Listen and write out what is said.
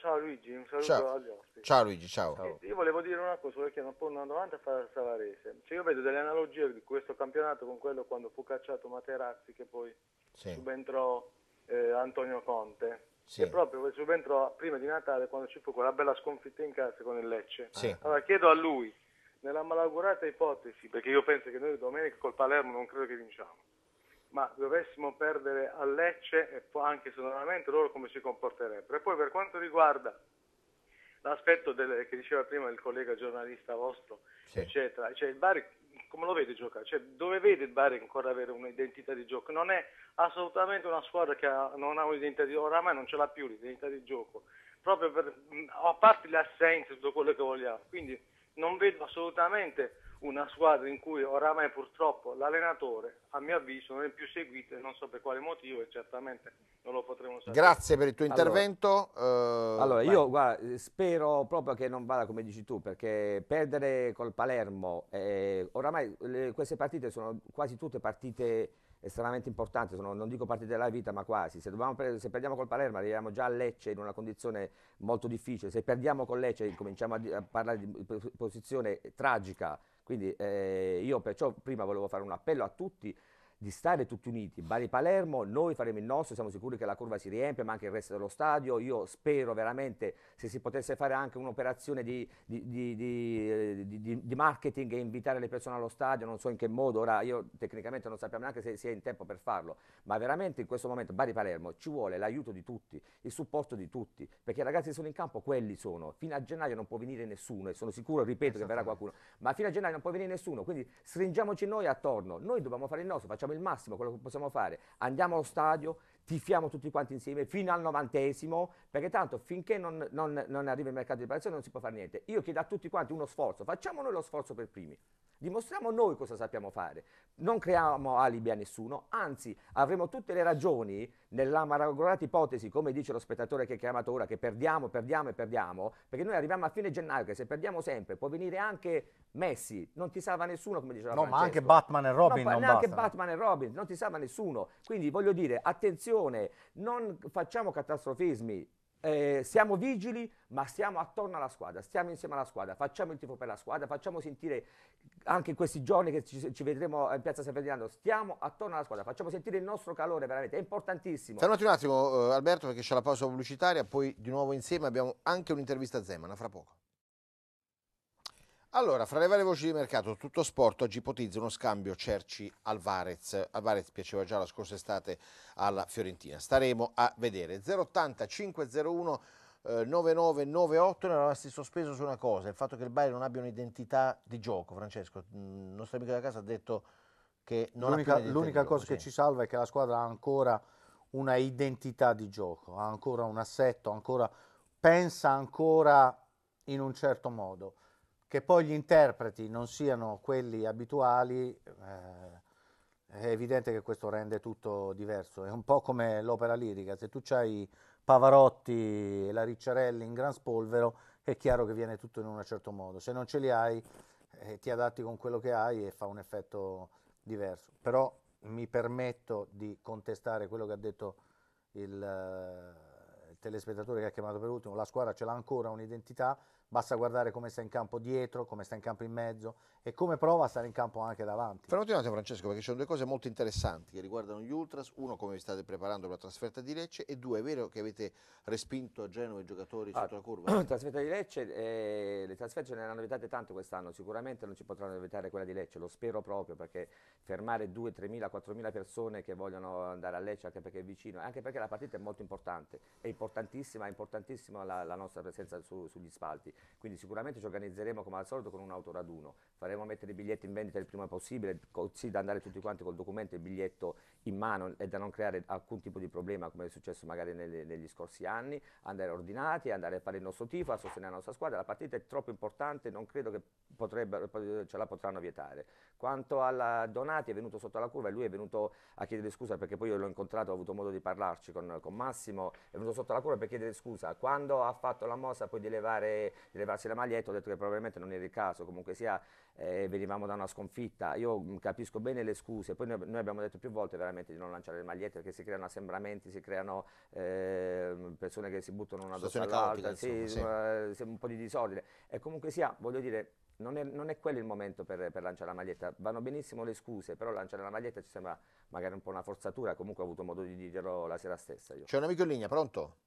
Ciao Luigi, un saluto ciao. agli ospiti. Ciao Luigi, ciao. ciao. Io volevo dire una cosa, perché non un po' andando avanti a fare Savarese. Cioè io vedo delle analogie di questo campionato con quello quando fu cacciato Materazzi che poi sì. subentrò eh, Antonio Conte. Sì. Che proprio subentrò prima di Natale quando ci fu quella bella sconfitta in casa con il Lecce. Sì. Allora chiedo a lui, nella malaugurata ipotesi, perché io penso che noi domenica col Palermo non credo che vinciamo ma dovessimo perdere a Lecce e poi anche sonoramente loro come si comporterebbero. E poi per quanto riguarda l'aspetto del, che diceva prima il collega giornalista vostro, sì. eccetera, cioè il Bari come lo vede giocare? Cioè, dove vede il Bari ancora avere un'identità di gioco? Non è assolutamente una squadra che ha, non ha un'identità di gioco, oramai non ce l'ha più l'identità di gioco, proprio per, a parte le assenze, tutto quello che vogliamo. Quindi non vedo assolutamente una squadra in cui oramai purtroppo l'allenatore, a mio avviso, non è più seguito e non so per quale motivo e certamente non lo potremo sapere. Grazie per il tuo intervento. Eh, allora, uh, allora io guarda, spero proprio che non vada come dici tu, perché perdere col Palermo, eh, oramai le, queste partite sono quasi tutte partite estremamente importante, sono, non dico partite della vita ma quasi, se, pre se perdiamo col Palermo arriviamo già a Lecce in una condizione molto difficile, se perdiamo con Lecce cominciamo a, a parlare di posizione tragica, quindi eh, io perciò prima volevo fare un appello a tutti di stare tutti uniti. Bari Palermo, noi faremo il nostro, siamo sicuri che la curva si riempie, ma anche il resto dello stadio. Io spero veramente se si potesse fare anche un'operazione di, di, di, di, marketing e invitare le persone allo stadio, non so in che modo, ora io tecnicamente non sappiamo neanche se si è in tempo per farlo, ma veramente in questo momento Bari Palermo ci vuole l'aiuto di tutti, il supporto di tutti, perché i ragazzi che sono in campo quelli sono. Fino a gennaio non può venire nessuno e sono sicuro, ripeto, che verrà qualcuno, ma fino a gennaio non può venire nessuno, quindi stringiamoci noi attorno, noi dobbiamo fare il nostro, facciamo facciamo il massimo, quello che possiamo fare. Andiamo allo stadio, tifiamo tutti quanti insieme fino al novantesimo, perché tanto finché non, non, non arriva il mercato di operazione non si può fare niente. Io chiedo a tutti quanti uno sforzo, facciamo noi lo sforzo per primi. Dimostriamo noi cosa sappiamo fare. Non creiamo alibi a nessuno, anzi avremo tutte le ragioni nella maragonata ipotesi, come dice lo spettatore che è chiamato ora, che perdiamo, perdiamo e perdiamo, perché noi arriviamo a fine gennaio che se perdiamo sempre può venire anche Messi, non ti salva nessuno come diceva No, Francesco. ma anche Batman e Robin no, non neanche bastano. Batman e Robin, non ti salva nessuno. Quindi voglio dire, attenzione, non facciamo catastrofismi, eh, siamo vigili, ma siamo attorno alla squadra, stiamo insieme alla squadra, facciamo il tifo per la squadra, facciamo sentire anche in questi giorni che ci, ci vedremo in Piazza San Ferdinando, stiamo attorno alla squadra, facciamo sentire il nostro calore veramente, è importantissimo. Fermati un attimo eh, Alberto perché c'è la pausa pubblicitaria, poi di nuovo insieme abbiamo anche un'intervista a Zeman, fra poco. Allora, fra le varie voci di mercato, tutto sport oggi ipotizza uno scambio Cerci-Alvarez. Alvarez piaceva già la scorsa estate alla Fiorentina. Staremo a vedere. 080 501 9998 ne eravamo sospeso su una cosa, il fatto che il Bayern non abbia un'identità di gioco, Francesco, il mm, nostro amico da casa ha detto che non l'unica, ha L'unica cosa sì. che ci salva è che la squadra ha ancora una identità di gioco, ha ancora un assetto, ancora, pensa ancora in un certo modo che poi gli interpreti non siano quelli abituali, eh, è evidente che questo rende tutto diverso. È un po' come l'opera lirica, se tu hai Pavarotti e la Ricciarelli in gran spolvero, è chiaro che viene tutto in un certo modo. Se non ce li hai, eh, ti adatti con quello che hai e fa un effetto diverso. Però mi permetto di contestare quello che ha detto il eh, telespettatore che ha chiamato per ultimo, la squadra ce l'ha ancora un'identità, basta guardare come sta in campo dietro, come sta in campo in mezzo e come prova a stare in campo anche davanti. Fermati un attimo Francesco perché ci sono due cose molto interessanti che riguardano gli Ultras, uno come vi state preparando per la trasferta di Lecce e due è vero che avete respinto a Genova i giocatori ah, sotto la curva? Ah, la trasferta di Lecce, eh, le trasferte ce ne hanno evitate tanto quest'anno, sicuramente non ci potranno evitare quella di Lecce, lo spero proprio perché fermare 2, 3 mila, 4 mila persone che vogliono andare a Lecce anche perché è vicino, anche perché la partita è molto importante, è importante importantissima, importantissima la, la nostra presenza su, sugli spalti, quindi sicuramente ci organizzeremo come al solito con un autoraduno, faremo mettere i biglietti in vendita il prima possibile, così da andare tutti quanti col documento e il biglietto in mano e da non creare alcun tipo di problema come è successo magari nelle, negli scorsi anni, andare ordinati, andare a fare il nostro tifo, a sostenere la nostra squadra, la partita è troppo importante, non credo che ce la potranno vietare. Quanto alla Donati è venuto sotto la curva e lui è venuto a chiedere scusa perché poi io l'ho incontrato, ho avuto modo di parlarci con, con Massimo, è venuto sotto la alla curva per chiedere scusa. Quando ha fatto la mossa poi di, levare, di levarsi la maglietta ho detto che probabilmente non era il caso, comunque sia eh, venivamo da una sconfitta. Io capisco bene le scuse, poi noi, noi, abbiamo detto più volte veramente di non lanciare le magliette perché si creano assembramenti, si creano eh, persone che si buttano una addosso all'altra, sì, eh, sì. un po' di disordine. E comunque sia, voglio dire, non è, non è, quello il momento per, per, lanciare la maglietta. Vanno benissimo le scuse, però lanciare la maglietta ci sembra magari un po' una forzatura. Comunque ho avuto modo di dirlo la sera stessa. Io. C'è un amico in linea, pronto?